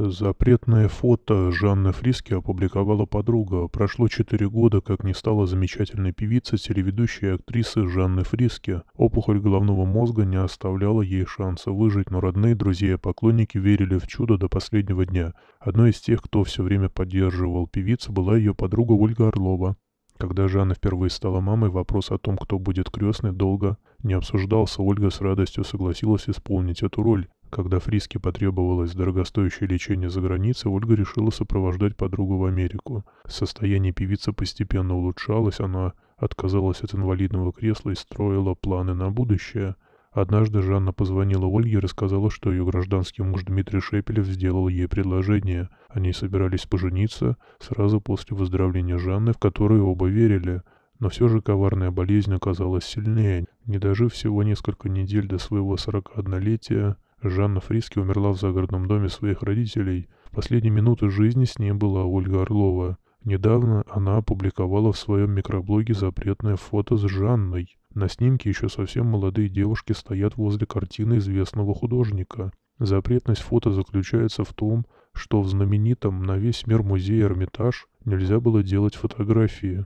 Запретное фото Жанны Фриски опубликовала подруга. Прошло четыре года, как не стала замечательной певицы, телеведущей и актрисы Жанны Фриски. Опухоль головного мозга не оставляла ей шанса выжить, но родные, друзья и поклонники верили в чудо до последнего дня. Одной из тех, кто все время поддерживал певицу, была ее подруга Ольга Орлова. Когда Жанна впервые стала мамой, вопрос о том, кто будет крестной, долго не обсуждался. Ольга с радостью согласилась исполнить эту роль. Когда Фриске потребовалось дорогостоящее лечение за границей, Ольга решила сопровождать подругу в Америку. Состояние певицы постепенно улучшалось, она отказалась от инвалидного кресла и строила планы на будущее. Однажды Жанна позвонила Ольге и рассказала, что ее гражданский муж Дмитрий Шепелев сделал ей предложение. Они собирались пожениться сразу после выздоровления Жанны, в которое оба верили. Но все же коварная болезнь оказалась сильнее. Не дожив всего несколько недель до своего 41-летия, Жанна Фриски умерла в загородном доме своих родителей. В последние минуты жизни с ней была Ольга Орлова. Недавно она опубликовала в своем микроблоге запретное фото с Жанной. На снимке еще совсем молодые девушки стоят возле картины известного художника. Запретность фото заключается в том, что в знаменитом на весь мир музее Эрмитаж нельзя было делать фотографии.